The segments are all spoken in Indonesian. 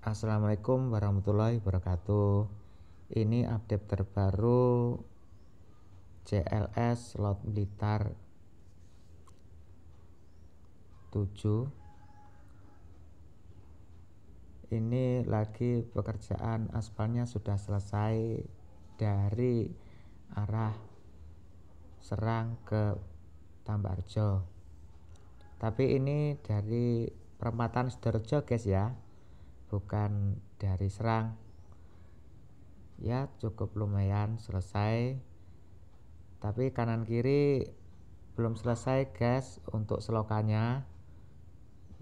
Assalamualaikum warahmatullahi wabarakatuh. Ini update terbaru CLS Lot Blitar 7. Ini lagi pekerjaan aspalnya sudah selesai dari arah Serang ke Tambarjo. Tapi ini dari perempatan Sederjo, guys ya bukan dari serang ya cukup lumayan selesai tapi kanan kiri belum selesai guys untuk selokannya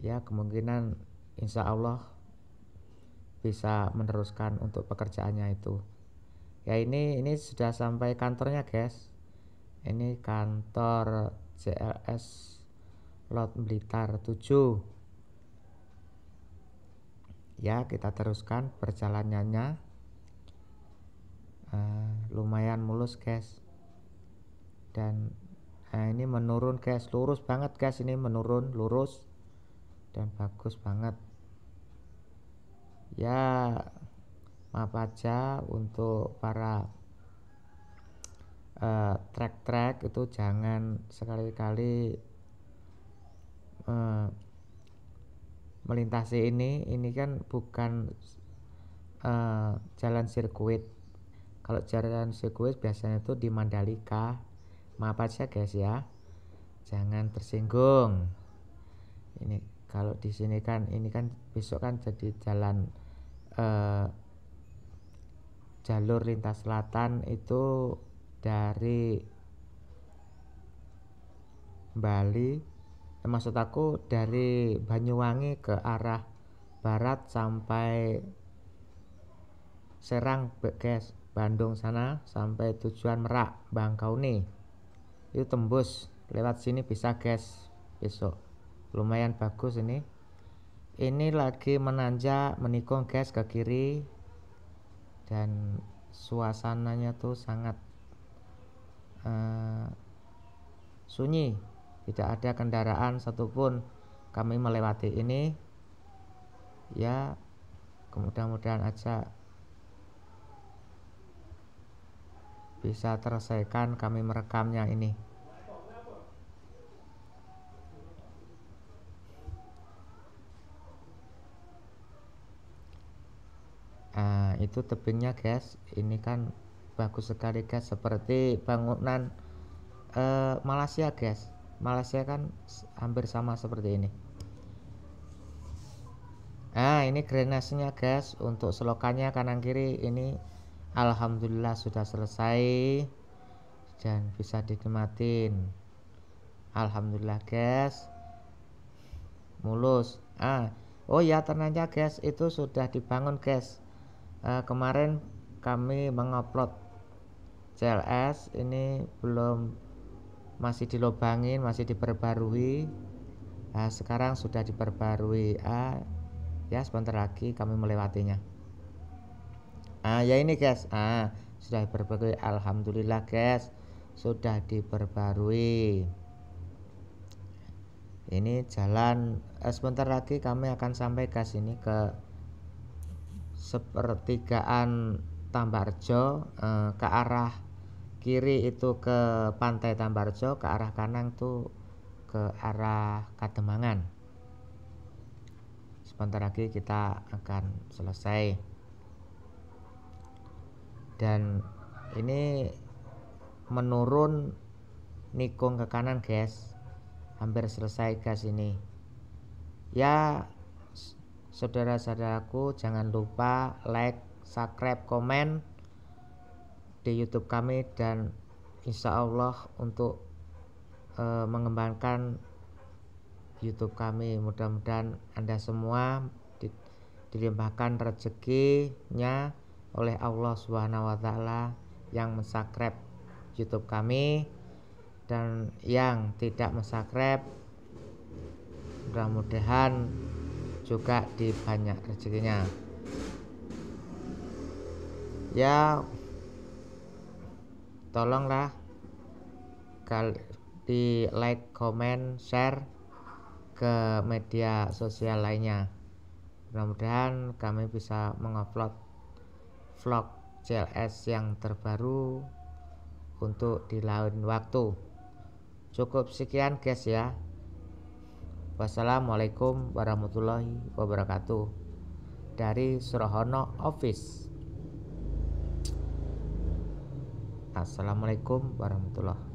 ya kemungkinan insya Allah bisa meneruskan untuk pekerjaannya itu ya ini ini sudah sampai kantornya guys ini kantor CLS Lot Blitar 7 ya kita teruskan perjalanannya uh, lumayan mulus guys dan uh, ini menurun guys lurus banget guys ini menurun lurus dan bagus banget ya maaf aja untuk para uh, eh, track -track itu jangan sekali-kali melintasi ini ini kan bukan uh, jalan sirkuit kalau jalan sirkuit biasanya itu di Mandalika maaf aja guys ya jangan tersinggung ini kalau di sini kan ini kan besok kan jadi jalan uh, jalur lintas selatan itu dari Bali maksud aku dari Banyuwangi ke arah barat sampai Serang Bekes Bandung sana sampai tujuan Merak Bangkauni itu tembus lewat sini bisa guys besok lumayan bagus ini ini lagi menanjak menikung guys ke kiri dan suasananya tuh sangat uh, sunyi tidak ada kendaraan satupun kami melewati ini ya mudah-mudahan aja bisa terselesaikan kami merekamnya ini nah, itu tebingnya guys ini kan bagus sekali guys seperti bangunan eh, Malaysia guys Malaysia kan hampir sama seperti ini nah ini nya guys untuk selokannya kanan kiri ini Alhamdulillah sudah selesai dan bisa dinikmatin Alhamdulillah guys mulus ah oh ya ternyata guys itu sudah dibangun guys uh, ah, kemarin kami mengupload CLS ini belum masih dilobangin masih diperbarui nah, sekarang sudah diperbarui ah, ya sebentar lagi kami melewatinya ah ya ini guys ah sudah diperbarui alhamdulillah guys sudah diperbarui ini jalan eh, sebentar lagi kami akan sampai ke sini ke sepertigaan Tambarjo eh, ke arah kiri itu ke pantai Tambarjo ke arah kanan tuh ke arah Kademangan sebentar lagi kita akan selesai dan ini menurun nikung ke kanan guys hampir selesai gas ini ya saudara-saudaraku jangan lupa like subscribe komen di YouTube kami dan insya Allah untuk e, mengembangkan YouTube kami. Mudah-mudahan Anda semua di, dilimpahkan rezekinya oleh Allah Subhanahu wa taala yang mensubscribe YouTube kami dan yang tidak mensubscribe mudah-mudahan juga di banyak rezekinya ya tolonglah di like, comment, share ke media sosial lainnya. Mudah-mudahan kami bisa mengupload vlog CLS yang terbaru untuk di lain waktu. Cukup sekian guys ya. Wassalamualaikum warahmatullahi wabarakatuh. Dari surahono Office. Assalamualaikum warahmatullahi